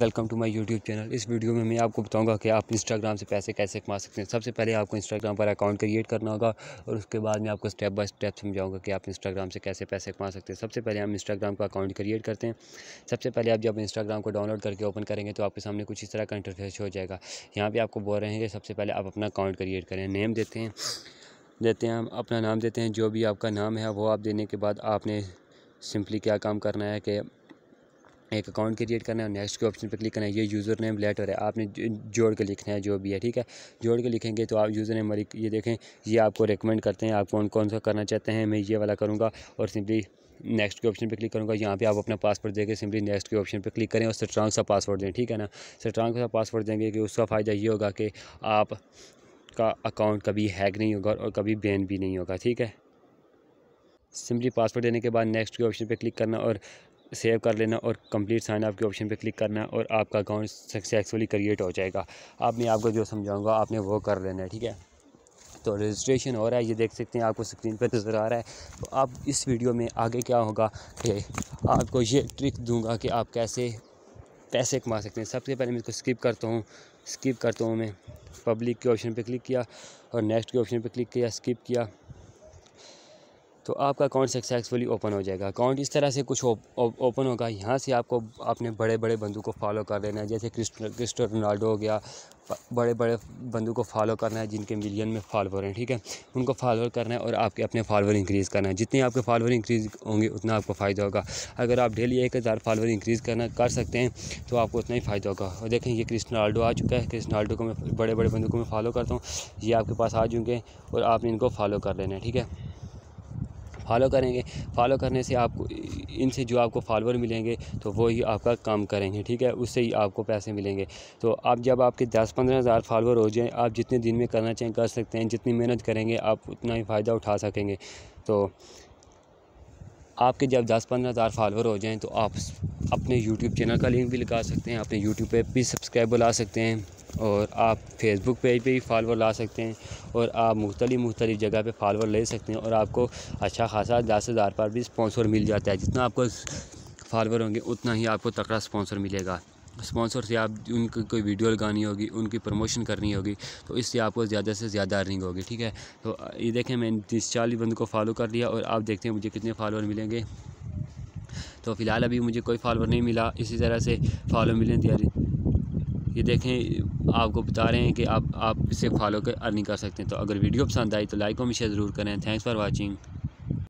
welcome to my YouTube channel इस video में मैं आपको बताऊंगा कि आप इंस्टाग्राम से पैसे कैसे कमा सकते हैं सबसे पहले आपको इंस्टाग्राम पर अकाउंट क्रिएट करना होगा और उसके बाद मैं आपको स्टेप बाय स्टेप समझाऊंगा कि आप इंस्टाग्राम से कैसे पैसे कमा सकते हैं सबसे पहले हम इंस्टाग्राम का अकाउंट क्रिएट करते हैं सबसे पहले आप जब इंस्टाग्राम को डाउनलोड करके ओपन करेंगे तो आपके सामने कुछ इस तरह का इंटरफेस हो जाएगा यहाँ पर आपको बोल रहे हैं कि सबसे पहले आप अपना अकाउंट क्रिएट करें नेम देते हैं देते हैं हम अपना नाम देते हैं जो भी आपका नाम है वो आप देने के बाद आपने सिंपली क्या काम करना है कि एक अकाउंट क्रिएट करना है और नेक्स्ट के ऑप्शन पर क्लिक करना है ये यूज़र नेम लेटर है आपने जोड़ के लिखना है जो भी है ठीक है जोड़ के लिखेंगे तो आप यूज़र नेम वाली ये देखें ये आपको रिकमेंड करते हैं आप कौन कौन सा करना चाहते हैं मैं ये वाला करूँगा और सिंपली नेक्स्ट के ऑप्शन पे क्लिक करूँगा यहाँ पे आप अपना पासवर्ड देंगे सिंपली नेक्स्ट के ऑप्शन पे क्लिक करें और स्ट्रांग सा पासवर्ड दें ठीक है ना स्ट्रांग सा पासवर्ड देंगे कि उसका फ़ायदा ये होगा कि आप का अकाउंट कभी हैक नहीं होगा और कभी बैन भी नहीं होगा ठीक है सिंपली पासवर्ड देने के बाद नेक्स्ट के ऑप्शन पर क्लिक करना और सेव कर लेना और कंप्लीट साइन अप के ऑप्शन पे क्लिक करना और आपका अकाउंट सक्सेसफुली क्रिएट हो जाएगा आप मैं आपको जो समझाऊंगा आपने वो कर लेना है ठीक है तो रजिस्ट्रेशन हो रहा है ये देख सकते हैं आपको स्क्रीन पर नज़र आ रहा है तो आप इस वीडियो में आगे क्या होगा कि आपको ये ट्रिक दूँगा कि आप कैसे पैसे कमा सकते हैं सबसे पहले मैं इसको स्किप करता हूँ स्किप करता हूँ मैं पब्लिक के ऑप्शन पर क्लिक किया और नेक्स्ट के ऑप्शन पर क्लिक किया स्किप किया तो आपका अकाउंट सक्सेसफुली ओपन हो जाएगा अकाउंट इस तरह से कुछ ओपन होगा यहाँ से आपको आपने बड़े बड़े बंदू को फॉलो कर लेना है जैसे क्रिस्टो रोनाल्डो हो गया बड़े बड़े बंदू को फॉलो करना है जिनके मिलियन में फॉलोवर हैं ठीक है उनको फॉलोअर करना है और आपके अपने फॉलोअर इंक्रीज़ करना है जितने आपके फॉलोअर इंक्रीज़ होंगे उतना आपको फ़ायदा होगा अगर आप डेली एक हज़ार फॉलोअर इंक्रीज़ करना कर सकते हैं तो आपको उतना ही फ़ायदा होगा और देखें ये क्रिस्टनाल्डो आ चुका है क्रिस्टनाल्डो को मैं बड़े बड़े बंदू को मैं फॉलो करता हूँ ये आपके पास आ चुके हैं और आपने इनको फॉलो कर लेना है ठीक है फॉलो करेंगे फॉलो करने से आपको इनसे जो आपको फॉलोअर मिलेंगे तो वही आपका काम करेंगे ठीक है उससे ही आपको पैसे मिलेंगे तो आप जब आपके दस पंद्रह हज़ार फॉलोअर हो जाएँ आप जितने दिन में करना चाहें कर सकते हैं जितनी मेहनत करेंगे आप उतना ही फ़ायदा उठा सकेंगे तो आपके जब दस पंद्रह हज़ार फॉलोअर हो जाएँ तो आप अपने यूट्यूब चैनल का लिंक भी लगा सकते हैं अपने यूट्यूब पर भी सब्सक्राइबर ला सकते हैं और आप फेसबुक पेज पे भी फॉलोअर ला सकते हैं और आप मुख्तलि मुख्तलि जगह पे फॉलोअर ले सकते हैं और आपको अच्छा खासा दस हज़ार पर भी स्पॉन्सर मिल जाता है जितना आपको फॉलोअर होंगे उतना ही आपको तकड़ा स्पॉन्सर मिलेगा स्पॉन्सर से आप उनकी कोई वीडियो लगानी होगी उनकी प्रमोशन करनी होगी तो इससे आपको ज़्यादा से ज़्यादा अर्निंग होगी ठीक है तो ये देखें मैंने तीस चालीस बंद को फॉलो कर लिया और आप देखते हैं मुझे कितने फॉलोअर मिलेंगे तो फ़िलहाल अभी मुझे कोई फॉलोअर नहीं मिला इसी तरह से फॉलो मिलने दिया ये देखें आपको बता रहे हैं कि आप आप इसे फॉलो कर अर्निंग कर सकते हैं तो अगर वीडियो पसंद आई तो लाइक और शेयर ज़रूर करें थैंक्स फॉर वॉचिंग